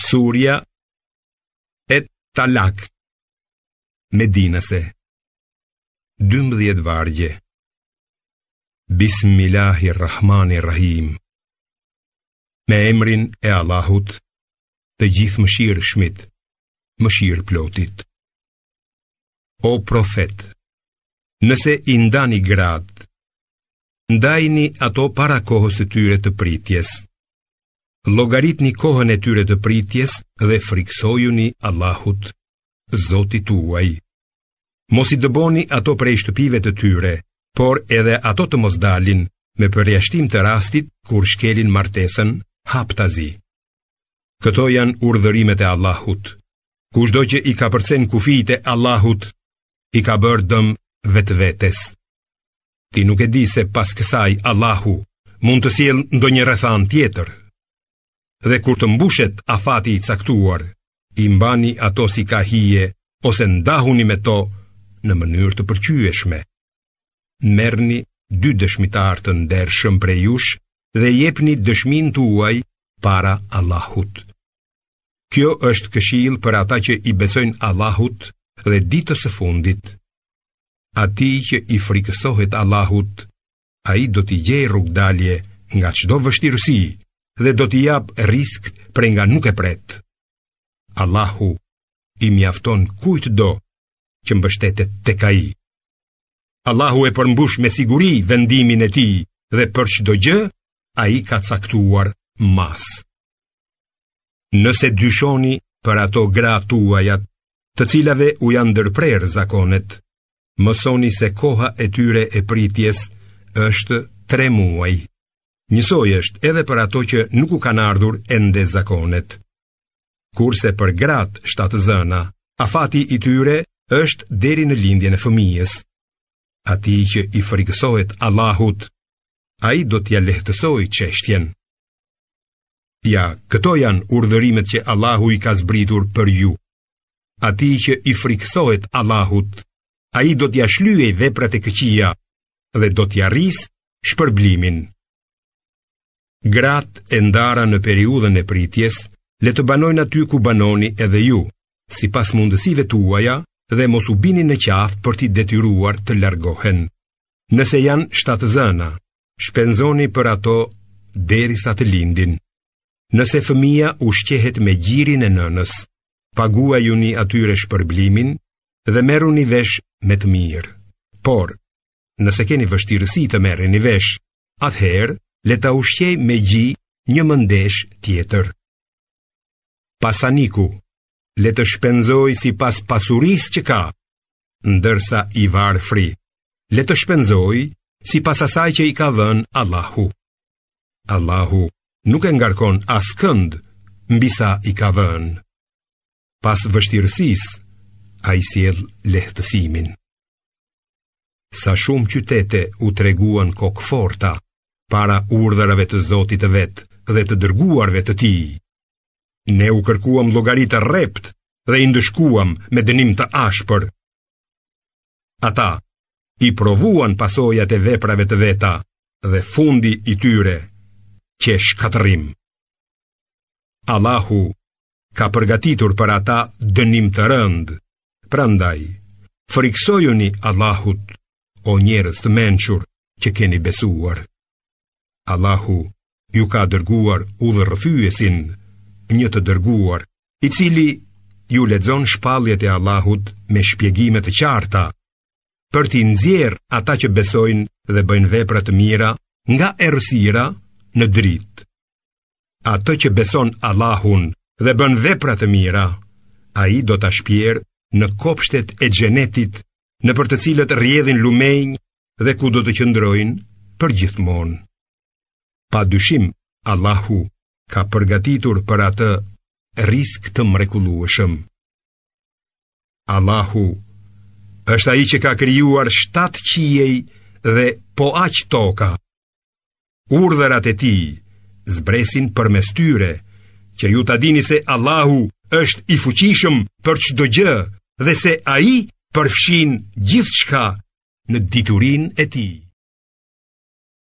Surja e Talak Medinase 12 vargje Bismillahirrahmanirrahim Me emrin e Allahut të gjithë mëshirë shmit, mëshirë plotit. O profet, nëse i ndani gratë, ndajni ato para kohës të tyre të pritjesë, logarit një kohën e tyre të pritjes dhe friksojuni Allahut, Zotit tuaj. Mos i dëboni ato prej shtëpive të tyre, por edhe ato të mos dalin, me përjashtim të rastit kur shkelin martesën haptazi. Këto janë urdhërimet e Allahut. Kushdo që i ka përcen e Allahut, i ka bërë dëm vetë vetes. Ti nuk e di se pas kësaj Allahu mund të ndo ndonjë rëthan tjetër, dhe kur të mbushet afati i caktuar, i mbani ato si kahije ose ndahuni me to në mënyrë të përqyeshme. Merni dy dëshmitar të ndershëm prej jush dhe jepni dëshmin tuaj para Allahut. Kjo është këshill për ata që i besojnë Allahut dhe ditës së fundit. Ati që i frikësohet Allahut, a i do t'i gjej rrugdalje nga qdo vështirësi dhe do t'i jap risk për nga nuk e pret. Allahu i mjafton kujt do që mbështetet të kaji. Allahu e përmbush me siguri vendimin e ti dhe për që do gjë, a i ka caktuar mas. Nëse dyshoni për ato gra tuajat të cilave u janë dërprer zakonet, mësoni se koha e tyre e pritjes është tre muaj. Njësoj është edhe për ato që nuk u kanë ardhur ende zakonet. Kurse për gratë shtatë zëna, afati i tyre është deri në lindjen e fëmijës. Ati që i frikësohet Allahut, a i do t'ja lehtësoj qeshtjen. Ja, këto janë urdhërimet që Allahu i ka zbritur për ju. Ati që i frikësohet Allahut, a i do t'ja shlyej veprat e këqia dhe do t'ja rris shpërblimin. Grat e ndara në periudhën e pritjes, le të banojnë aty ku banoni edhe ju, si pas mundësive tuaja dhe mos u bini në qafë për ti detyruar të largohen. Nëse janë shtatë zëna, shpenzoni për ato deri sa të lindin. Nëse fëmia u shqehet me gjirin e nënës, pagua ju një atyre shpërblimin dhe meru një vesh me të mirë. Por, nëse keni vështirësi të meru një vesh, atëherë, le ta ushqej me gji një mëndesh tjetër. Pasaniku, le të shpenzoj si pas pasuris që ka, ndërsa i varë fri, le të shpenzoj si pas asaj që i ka dhenë Allahu. Allahu nuk e ngarkon as kënd mbi sa i ka dhenë. Pas vështirësis, a i sjell lehtësimin. Sa shumë qytete u treguan kokforta, para urdhërave të Zotit të vet dhe të dërguarve të Tij. Ne u kërkuam llogari të rrept dhe i ndëshkuam me dënim të ashpër. Ata i provuan pasojat e veprave të veta dhe fundi i tyre që shkatërim. Allahu ka përgatitur për ata dënim të rënd, prandaj, friksojuni Allahut o njerës të menqur që keni besuar. Allahu ju ka dërguar rëfyesin, një të dërguar, i cili ju lexon shpalljet e Allahut me shpjegime të qarta për t'i nëzjer ata që besojnë dhe bëjnë vepra të mira nga errësira në dritë. Atë që beson Allahun dhe bën vepra të mira, ai do ta shpjerë në kopshtet e xhenetit, në për të cilët rrjedhin lumejnë dhe ku do të qëndrojnë për gjithmonë. Pa dyshim, Allahu ka përgatitur për atë risk të mrekulluëshëm. Allahu është ai që ka krijuar shtatë qijej dhe po aq toka. Urdhërat e Tij zbresin përmes tyre që ju ta dini se Allahu është i fuqishëm për çdo gjë dhe se ai përfshin gjithçka në diturinë e Tij.